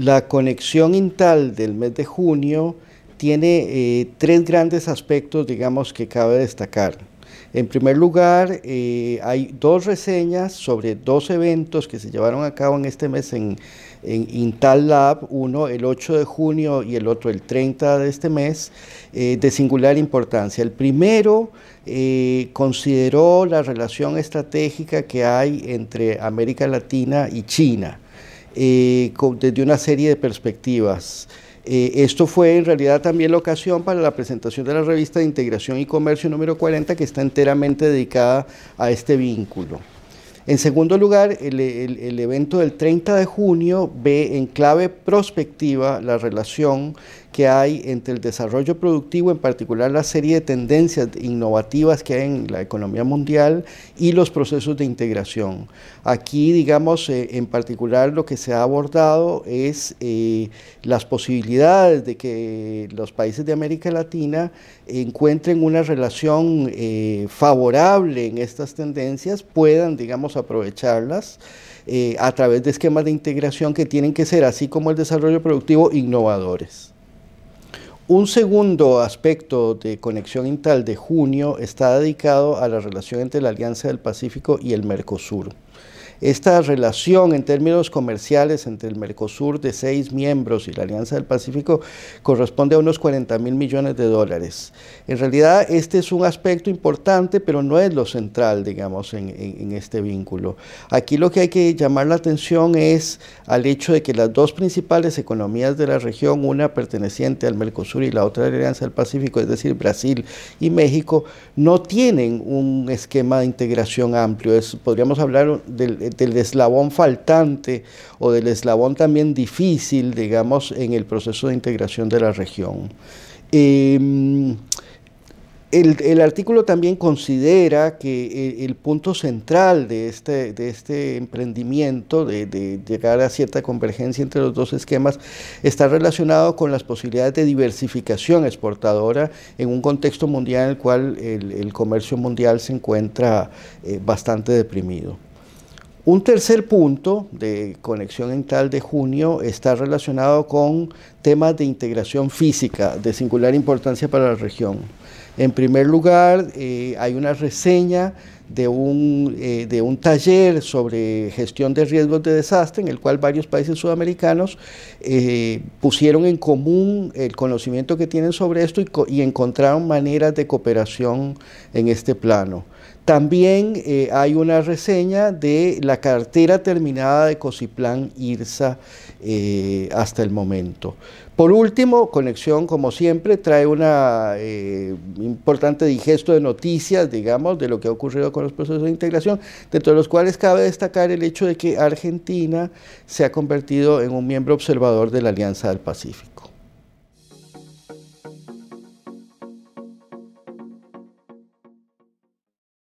La conexión INTAL del mes de junio tiene eh, tres grandes aspectos, digamos, que cabe destacar. En primer lugar, eh, hay dos reseñas sobre dos eventos que se llevaron a cabo en este mes en, Intal Lab, uno el 8 de junio y el otro el 30 de este mes, eh, de singular importancia. El primero consideró la relación estratégica que hay entre América Latina y China. Eh, desde una serie de perspectivas. Eh, esto fue en realidad también la ocasión para la presentación de la revista de Integración y Comercio número 40 que está enteramente dedicada a este vínculo. En segundo lugar, el, el evento del 30 de junio ve en clave prospectiva la relación que hay entre el desarrollo productivo, en particular la serie de tendencias innovativas que hay en la economía mundial y los procesos de integración. Aquí, digamos, eh, en particular lo que se ha abordado es eh, las posibilidades de que los países de América Latina encuentren una relación eh, favorable en estas tendencias, puedan, digamos, aprovecharlas a través de esquemas de integración que tienen que ser, así como el desarrollo productivo, innovadores. Un segundo aspecto de Conexión Intal de junio está dedicado a la relación entre la Alianza del Pacífico y el Mercosur. Esta relación en términos comerciales entre el Mercosur de seis miembros y la Alianza del Pacífico corresponde a unos 40 mil millones de dólares. En realidad este es un aspecto importante, pero no es lo central, digamos, en, este vínculo. Aquí lo que hay que llamar la atención es al hecho de que las dos principales economías de la región, una perteneciente al Mercosur y la otra a la Alianza del Pacífico, es decir, Brasil y México, no tienen un esquema de integración amplio. podríamos hablar del del eslabón faltante o del eslabón también difícil, digamos, en el proceso de integración de la región. Em, el, artículo también considera que el, punto central de este, este emprendimiento, de, llegar a cierta convergencia entre los dos esquemas, está relacionado con las posibilidades de diversificación exportadora en un contexto mundial en el cual el, comercio mundial se encuentra eh, bastante deprimido. Un tercer punto de conexión en tal de junio está relacionado con temas de integración física de singular importancia para la región. En primer lugar, eh, hay una reseña de un, eh, de un, taller sobre gestión de riesgos de desastre, en el cual varios países sudamericanos eh, pusieron en común el conocimiento que tienen sobre esto y, encontraron maneras de cooperación en este plano. También eh, hay una reseña de la cartera terminada de Cociplan IRSA hasta el momento. Por último, Conexión, como siempre, trae un importante digesto de noticias, digamos, de lo que ha ocurrido los procesos de integración, dentro de los cuales cabe destacar el hecho de que Argentina se ha convertido en un miembro observador de la Alianza del Pacífico.